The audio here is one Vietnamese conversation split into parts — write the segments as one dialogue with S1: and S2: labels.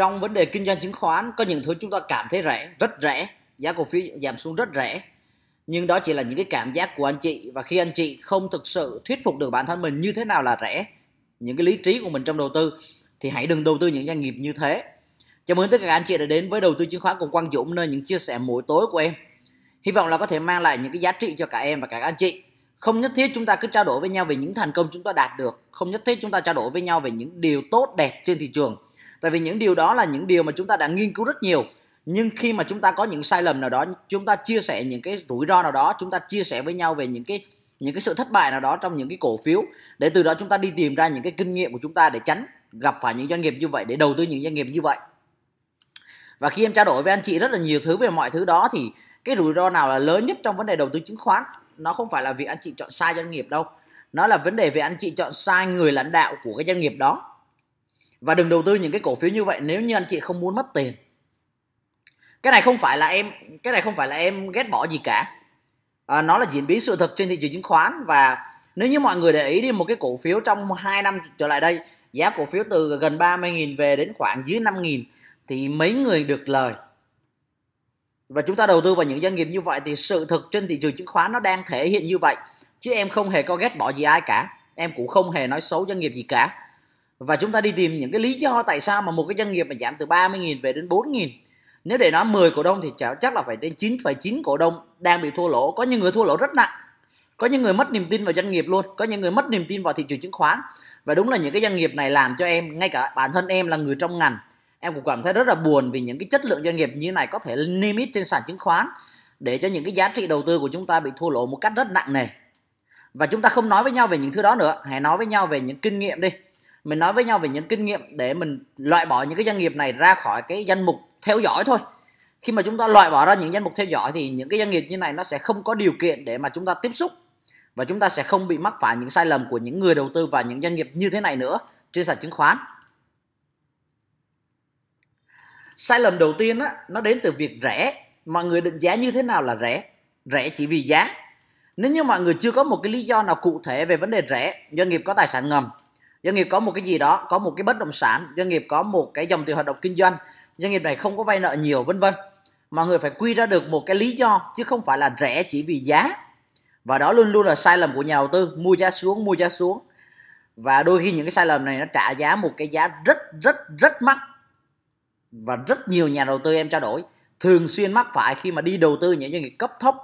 S1: trong vấn đề kinh doanh chứng khoán có những thứ chúng ta cảm thấy rẻ rất rẻ giá cổ phiếu giảm xuống rất rẻ nhưng đó chỉ là những cái cảm giác của anh chị và khi anh chị không thực sự thuyết phục được bản thân mình như thế nào là rẻ những cái lý trí của mình trong đầu tư thì hãy đừng đầu tư những doanh nghiệp như thế chào mừng tất cả anh chị đã đến với đầu tư chứng khoán cùng quang dũng nơi những chia sẻ mỗi tối của em hy vọng là có thể mang lại những cái giá trị cho cả em và cả các anh chị không nhất thiết chúng ta cứ trao đổi với nhau về những thành công chúng ta đạt được không nhất thiết chúng ta trao đổi với nhau về những điều tốt đẹp trên thị trường tại vì những điều đó là những điều mà chúng ta đã nghiên cứu rất nhiều nhưng khi mà chúng ta có những sai lầm nào đó chúng ta chia sẻ những cái rủi ro nào đó chúng ta chia sẻ với nhau về những cái những cái sự thất bại nào đó trong những cái cổ phiếu để từ đó chúng ta đi tìm ra những cái kinh nghiệm của chúng ta để tránh gặp phải những doanh nghiệp như vậy để đầu tư những doanh nghiệp như vậy và khi em trao đổi với anh chị rất là nhiều thứ về mọi thứ đó thì cái rủi ro nào là lớn nhất trong vấn đề đầu tư chứng khoán nó không phải là việc anh chị chọn sai doanh nghiệp đâu nó là vấn đề về anh chị chọn sai người lãnh đạo của cái doanh nghiệp đó và đừng đầu tư những cái cổ phiếu như vậy nếu như anh chị không muốn mất tiền cái này không phải là em cái này không phải là em ghét bỏ gì cả à, nó là diễn biến sự thật trên thị trường chứng khoán và nếu như mọi người để ý đi một cái cổ phiếu trong 2 năm trở lại đây giá cổ phiếu từ gần 30.000 về đến khoảng dưới 5.000 thì mấy người được lời và chúng ta đầu tư vào những doanh nghiệp như vậy thì sự thực trên thị trường chứng khoán nó đang thể hiện như vậy chứ em không hề có ghét bỏ gì ai cả em cũng không hề nói xấu doanh nghiệp gì cả và chúng ta đi tìm những cái lý do tại sao mà một cái doanh nghiệp mà giảm từ 30.000 về đến 4.000 nếu để nói 10 cổ đông thì chắc là phải đến 9,9 cổ đông đang bị thua lỗ có những người thua lỗ rất nặng có những người mất niềm tin vào doanh nghiệp luôn có những người mất niềm tin vào thị trường chứng khoán và đúng là những cái doanh nghiệp này làm cho em ngay cả bản thân em là người trong ngành em cũng cảm thấy rất là buồn vì những cái chất lượng doanh nghiệp như này có thể niêm yết trên sàn chứng khoán để cho những cái giá trị đầu tư của chúng ta bị thua lỗ một cách rất nặng nề và chúng ta không nói với nhau về những thứ đó nữa hãy nói với nhau về những kinh nghiệm đi mình nói với nhau về những kinh nghiệm để mình loại bỏ những cái doanh nghiệp này ra khỏi cái danh mục theo dõi thôi khi mà chúng ta loại bỏ ra những danh mục theo dõi thì những cái doanh nghiệp như này nó sẽ không có điều kiện để mà chúng ta tiếp xúc và chúng ta sẽ không bị mắc phải những sai lầm của những người đầu tư và những doanh nghiệp như thế này nữa trên sàn chứng khoán sai lầm đầu tiên á, nó đến từ việc rẻ mọi người định giá như thế nào là rẻ rẻ chỉ vì giá nếu như mọi người chưa có một cái lý do nào cụ thể về vấn đề rẻ doanh nghiệp có tài sản ngầm doanh nghiệp có một cái gì đó có một cái bất động sản doanh nghiệp có một cái dòng tiền hoạt động kinh doanh doanh nghiệp này không có vay nợ nhiều vân vân mọi người phải quy ra được một cái lý do chứ không phải là rẻ chỉ vì giá và đó luôn luôn là sai lầm của nhà đầu tư mua giá xuống mua giá xuống và đôi khi những cái sai lầm này nó trả giá một cái giá rất rất rất mắc và rất nhiều nhà đầu tư em trao đổi thường xuyên mắc phải khi mà đi đầu tư những doanh nghiệp cấp thấp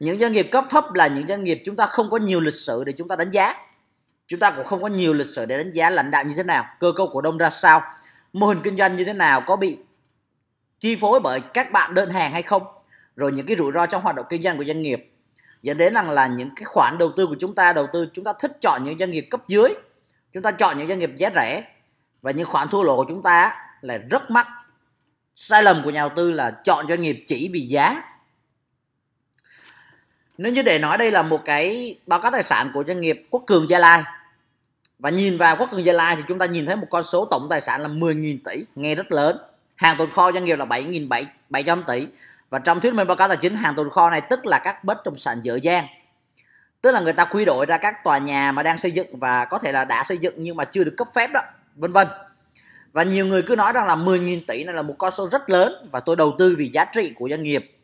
S1: những doanh nghiệp cấp thấp là những doanh nghiệp chúng ta không có nhiều lịch sử để chúng ta đánh giá chúng ta cũng không có nhiều lịch sử để đánh giá lãnh đạo như thế nào cơ cấu cổ đông ra sao mô hình kinh doanh như thế nào có bị chi phối bởi các bạn đơn hàng hay không rồi những cái rủi ro trong hoạt động kinh doanh của doanh nghiệp dẫn đến rằng là những cái khoản đầu tư của chúng ta đầu tư chúng ta thích chọn những doanh nghiệp cấp dưới chúng ta chọn những doanh nghiệp giá rẻ và những khoản thua lỗ của chúng ta là rất mắc sai lầm của nhà đầu tư là chọn doanh nghiệp chỉ vì giá nếu như để nói đây là một cái báo cáo tài sản của doanh nghiệp quốc cường gia lai và nhìn vào quốc cường Gia Lai thì chúng ta nhìn thấy một con số tổng tài sản là 10.000 tỷ nghe rất lớn hàng tồn kho doanh nghiệp là 7.700 tỷ và trong thuyết minh báo cáo tài chính hàng tồn kho này tức là các bất động sản dở dang tức là người ta quy đổi ra các tòa nhà mà đang xây dựng và có thể là đã xây dựng nhưng mà chưa được cấp phép đó vân vân và nhiều người cứ nói rằng là 10.000 tỷ này là một con số rất lớn và tôi đầu tư vì giá trị của doanh nghiệp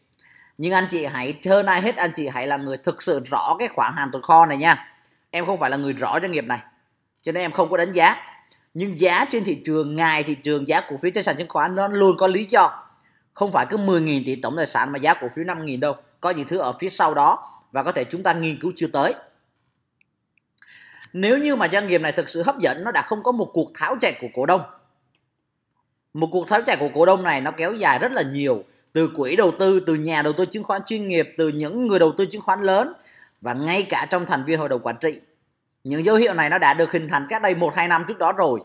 S1: nhưng anh chị hãy hơn ai hết anh chị hãy là người thực sự rõ cái khoản hàng tồn kho này nha em không phải là người rõ doanh nghiệp này cho nên em không có đánh giá nhưng giá trên thị trường ngày thị trường giá cổ phiếu trên sàn chứng khoán nó luôn có lý do không phải cứ 10.000 tỷ tổng tài sản mà giá cổ phiếu 5.000 đâu có những thứ ở phía sau đó và có thể chúng ta nghiên cứu chưa tới nếu như mà doanh nghiệp này thực sự hấp dẫn nó đã không có một cuộc tháo chạy của cổ đông một cuộc tháo chạy của cổ đông này nó kéo dài rất là nhiều từ quỹ đầu tư từ nhà đầu tư chứng khoán chuyên nghiệp từ những người đầu tư chứng khoán lớn và ngay cả trong thành viên hội đồng quản trị những dấu hiệu này nó đã được hình thành cách đây một hai năm trước đó rồi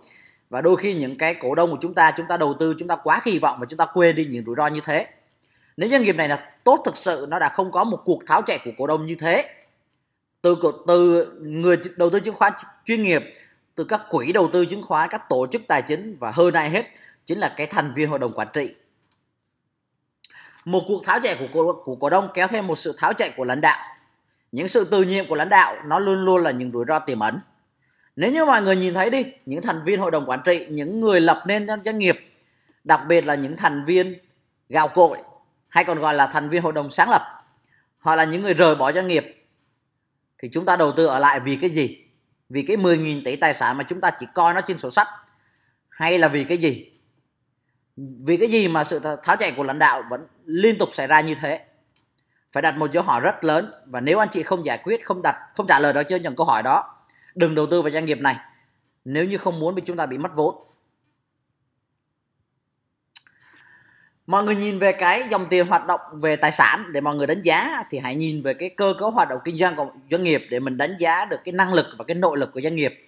S1: và đôi khi những cái cổ đông của chúng ta chúng ta đầu tư chúng ta quá kỳ vọng và chúng ta quên đi những rủi ro như thế nếu doanh nghiệp này là tốt thực sự nó đã không có một cuộc tháo chạy của cổ đông như thế từ từ người đầu tư chứng khoán chuyên nghiệp từ các quỹ đầu tư chứng khoán các tổ chức tài chính và hơn ai hết chính là cái thành viên hội đồng quản trị một cuộc tháo chạy của cổ, của cổ đông kéo theo một sự tháo chạy của lãnh đạo những sự từ nhiệm của lãnh đạo nó luôn luôn là những rủi ro tiềm ẩn nếu như mọi người nhìn thấy đi những thành viên hội đồng quản trị những người lập nên doanh nghiệp đặc biệt là những thành viên gạo cội hay còn gọi là thành viên hội đồng sáng lập họ là những người rời bỏ doanh nghiệp thì chúng ta đầu tư ở lại vì cái gì vì cái 10.000 tỷ tài sản mà chúng ta chỉ coi nó trên sổ sách hay là vì cái gì vì cái gì mà sự tháo chạy của lãnh đạo vẫn liên tục xảy ra như thế phải đặt một dấu hỏi rất lớn và nếu anh chị không giải quyết không đặt không trả lời đó cho những câu hỏi đó đừng đầu tư vào doanh nghiệp này nếu như không muốn bị chúng ta bị mất vốn mọi người nhìn về cái dòng tiền hoạt động về tài sản để mọi người đánh giá thì hãy nhìn về cái cơ cấu hoạt động kinh doanh của doanh nghiệp để mình đánh giá được cái năng lực và cái nội lực của doanh nghiệp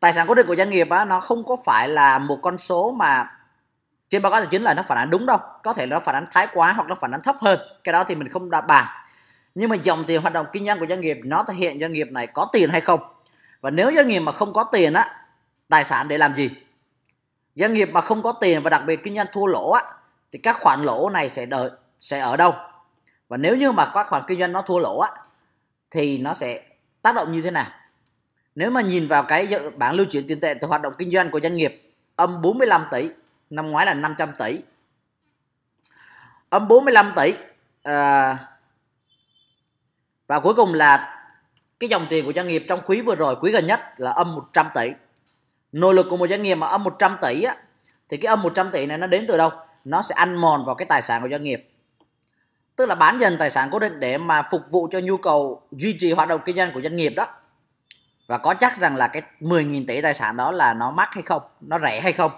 S1: tài sản cố định của doanh nghiệp á, nó không có phải là một con số mà trên báo cáo tài chính là nó phản ánh đúng đâu có thể nó phản ánh thái quá hoặc nó phản ánh thấp hơn cái đó thì mình không đã bàn nhưng mà dòng tiền hoạt động kinh doanh của doanh nghiệp nó thể hiện doanh nghiệp này có tiền hay không và nếu doanh nghiệp mà không có tiền á tài sản để làm gì doanh nghiệp mà không có tiền và đặc biệt kinh doanh thua lỗ á thì các khoản lỗ này sẽ đợi sẽ ở đâu và nếu như mà các khoản kinh doanh nó thua lỗ á thì nó sẽ tác động như thế nào nếu mà nhìn vào cái bảng lưu chuyển tiền tệ từ hoạt động kinh doanh của doanh nghiệp âm 45 tỷ năm ngoái là 500 tỷ âm 45 tỷ à, và cuối cùng là cái dòng tiền của doanh nghiệp trong quý vừa rồi quý gần nhất là âm 100 tỷ nội lực của một doanh nghiệp mà âm 100 tỷ á, thì cái âm 100 tỷ này nó đến từ đâu nó sẽ ăn mòn vào cái tài sản của doanh nghiệp tức là bán dần tài sản cố định để mà phục vụ cho nhu cầu duy trì hoạt động kinh doanh của doanh nghiệp đó và có chắc rằng là cái 10.000 tỷ tài sản đó là nó mắc hay không nó rẻ hay không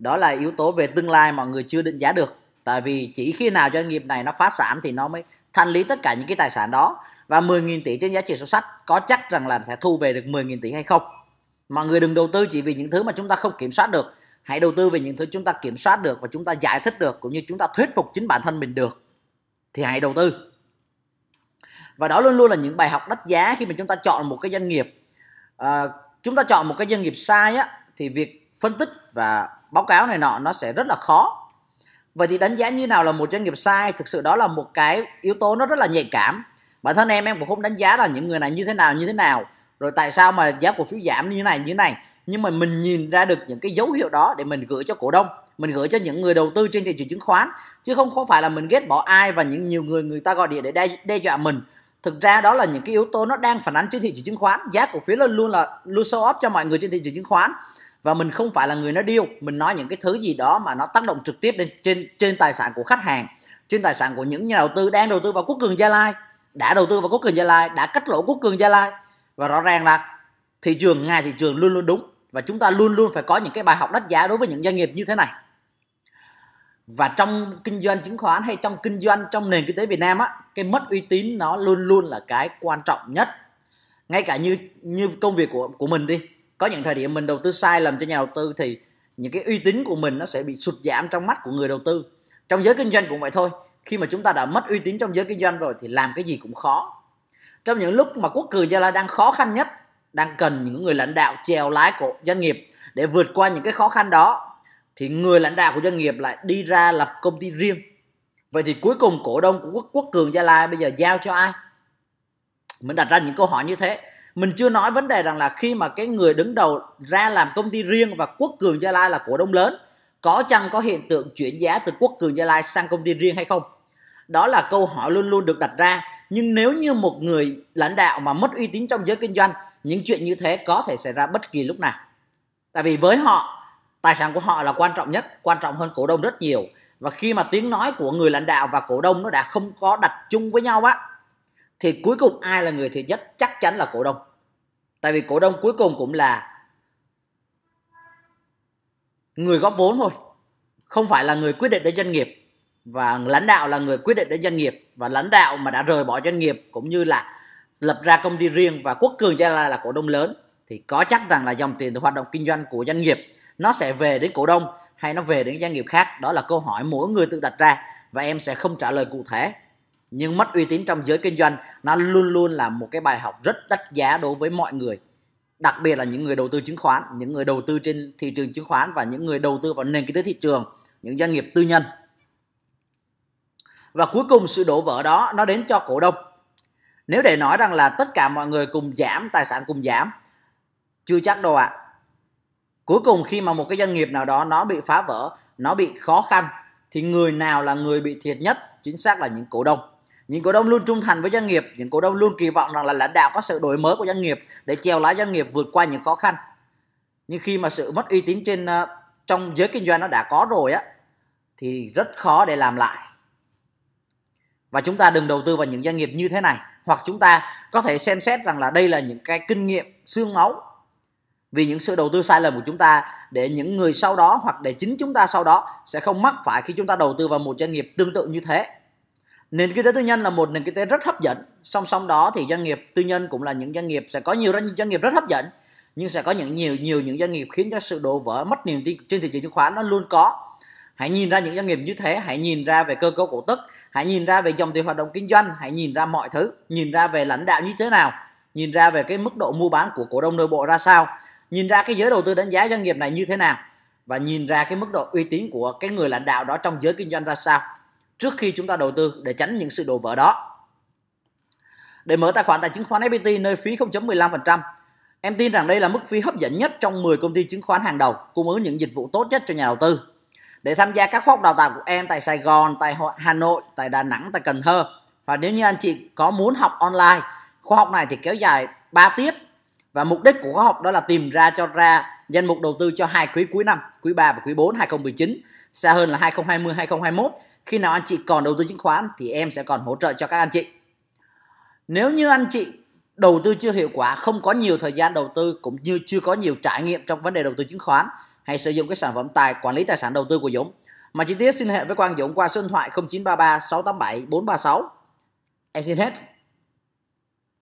S1: đó là yếu tố về tương lai mọi người chưa định giá được tại vì chỉ khi nào doanh nghiệp này nó phá sản thì nó mới thanh lý tất cả những cái tài sản đó và 10.000 tỷ trên giá trị sổ sách có chắc rằng là sẽ thu về được 10.000 tỷ hay không mọi người đừng đầu tư chỉ vì những thứ mà chúng ta không kiểm soát được hãy đầu tư về những thứ chúng ta kiểm soát được và chúng ta giải thích được cũng như chúng ta thuyết phục chính bản thân mình được thì hãy đầu tư và đó luôn luôn là những bài học đắt giá khi mà chúng ta chọn một cái doanh nghiệp à, chúng ta chọn một cái doanh nghiệp sai á thì việc phân tích và báo cáo này nọ nó sẽ rất là khó vậy thì đánh giá như nào là một doanh nghiệp sai thực sự đó là một cái yếu tố nó rất là nhạy cảm bản thân em em cũng không đánh giá là những người này như thế nào như thế nào rồi tại sao mà giá cổ phiếu giảm như này như này nhưng mà mình nhìn ra được những cái dấu hiệu đó để mình gửi cho cổ đông mình gửi cho những người đầu tư trên thị trường chứng khoán chứ không có phải là mình ghét bỏ ai và những nhiều người người ta gọi điện để đe, đe dọa mình thực ra đó là những cái yếu tố nó đang phản ánh trên thị trường chứng khoán giá cổ phiếu luôn luôn là luôn show up cho mọi người trên thị trường chứng khoán và mình không phải là người nó điêu mình nói những cái thứ gì đó mà nó tác động trực tiếp đến trên trên tài sản của khách hàng trên tài sản của những nhà đầu tư đang đầu tư vào quốc cường gia lai đã đầu tư vào quốc cường gia lai đã cắt lỗ quốc cường gia lai và rõ ràng là thị trường ngày thị trường luôn luôn đúng và chúng ta luôn luôn phải có những cái bài học đắt giá đối với những doanh nghiệp như thế này và trong kinh doanh chứng khoán hay trong kinh doanh trong nền kinh tế Việt Nam á cái mất uy tín nó luôn luôn là cái quan trọng nhất ngay cả như như công việc của của mình đi có những thời điểm mình đầu tư sai lầm cho nhà đầu tư thì những cái uy tín của mình nó sẽ bị sụt giảm trong mắt của người đầu tư trong giới kinh doanh cũng vậy thôi khi mà chúng ta đã mất uy tín trong giới kinh doanh rồi thì làm cái gì cũng khó trong những lúc mà quốc cường gia lai đang khó khăn nhất đang cần những người lãnh đạo trèo lái của doanh nghiệp để vượt qua những cái khó khăn đó thì người lãnh đạo của doanh nghiệp lại đi ra lập công ty riêng vậy thì cuối cùng cổ đông của quốc, quốc cường gia lai bây giờ giao cho ai mình đặt ra những câu hỏi như thế mình chưa nói vấn đề rằng là khi mà cái người đứng đầu ra làm công ty riêng và quốc cường gia lai là cổ đông lớn có chăng có hiện tượng chuyển giá từ quốc cường gia lai sang công ty riêng hay không đó là câu hỏi luôn luôn được đặt ra nhưng nếu như một người lãnh đạo mà mất uy tín trong giới kinh doanh những chuyện như thế có thể xảy ra bất kỳ lúc nào tại vì với họ tài sản của họ là quan trọng nhất quan trọng hơn cổ đông rất nhiều và khi mà tiếng nói của người lãnh đạo và cổ đông nó đã không có đặt chung với nhau á thì cuối cùng ai là người thiệt nhất chắc chắn là cổ đông tại vì cổ đông cuối cùng cũng là người góp vốn thôi không phải là người quyết định đến doanh nghiệp và lãnh đạo là người quyết định đến doanh nghiệp và lãnh đạo mà đã rời bỏ doanh nghiệp cũng như là lập ra công ty riêng và quốc cường gia lai là cổ đông lớn thì có chắc rằng là dòng tiền từ hoạt động kinh doanh của doanh nghiệp nó sẽ về đến cổ đông hay nó về đến doanh nghiệp khác đó là câu hỏi mỗi người tự đặt ra và em sẽ không trả lời cụ thể nhưng mất uy tín trong giới kinh doanh nó luôn luôn là một cái bài học rất đắt giá đối với mọi người đặc biệt là những người đầu tư chứng khoán những người đầu tư trên thị trường chứng khoán và những người đầu tư vào nền kinh tế thị trường những doanh nghiệp tư nhân và cuối cùng sự đổ vỡ đó nó đến cho cổ đông nếu để nói rằng là tất cả mọi người cùng giảm tài sản cùng giảm chưa chắc đâu ạ à. cuối cùng khi mà một cái doanh nghiệp nào đó nó bị phá vỡ nó bị khó khăn thì người nào là người bị thiệt nhất chính xác là những cổ đông những cổ đông luôn trung thành với doanh nghiệp những cổ đông luôn kỳ vọng rằng là lãnh đạo có sự đổi mới của doanh nghiệp để chèo lái doanh nghiệp vượt qua những khó khăn nhưng khi mà sự mất uy tín trên ờ, trong giới kinh doanh nó đã có rồi á thì rất khó để làm lại và chúng ta đừng đầu tư vào những doanh nghiệp như thế này hoặc chúng ta có thể xem xét rằng là đây là những cái kinh nghiệm xương máu vì những sự đầu tư sai lầm của chúng ta để những người sau đó hoặc để chính chúng ta sau đó sẽ không mắc phải khi chúng ta đầu tư vào một doanh nghiệp tương tự như thế Nền kinh tế tư nhân là một nền kinh tế rất hấp dẫn. Song song đó thì doanh nghiệp tư nhân cũng là những doanh nghiệp sẽ có nhiều doanh nghiệp rất hấp dẫn nhưng sẽ có những nhiều nhiều những doanh nghiệp khiến cho sự đổ vỡ mất niềm tin trên thị trường chứng khoán nó luôn có hãy nhìn ra những doanh nghiệp như thế hãy nhìn ra về cơ cấu cổ tức hãy nhìn ra về dòng tiền hoạt động kinh doanh hãy nhìn ra mọi thứ nhìn ra về lãnh đạo như thế nào nhìn ra về cái mức độ mua bán của cổ đông nội bộ ra sao nhìn ra cái giới đầu tư đánh giá doanh nghiệp này như thế nào và nhìn ra cái mức độ uy tín của cái người lãnh đạo đó trong giới kinh doanh ra sao trước khi chúng ta đầu tư để tránh những sự đổ vỡ đó. Để mở tài khoản tại chứng khoán FPT nơi phí 0.15%, em tin rằng đây là mức phí hấp dẫn nhất trong 10 công ty chứng khoán hàng đầu, cung ứng những dịch vụ tốt nhất cho nhà đầu tư. Để tham gia các khóa học đào tạo của em tại Sài Gòn, tại Hà Nội, tại Đà Nẵng, tại Cần Thơ và nếu như anh chị có muốn học online, khóa học này thì kéo dài 3 tiết và mục đích của khóa học đó là tìm ra cho ra danh mục đầu tư cho hai quý cuối năm, quý 3 và quý 4 2019, xa hơn là 2020 2021. Khi nào anh chị còn đầu tư chứng khoán thì em sẽ còn hỗ trợ cho các anh chị. Nếu như anh chị đầu tư chưa hiệu quả, không có nhiều thời gian đầu tư cũng như chưa có nhiều trải nghiệm trong vấn đề đầu tư chứng khoán, hãy sử dụng cái sản phẩm tài quản lý tài sản đầu tư của Dũng. Mà chi tiết xin hệ với Quang Dũng qua số điện thoại 0933 687 436. Em xin hết.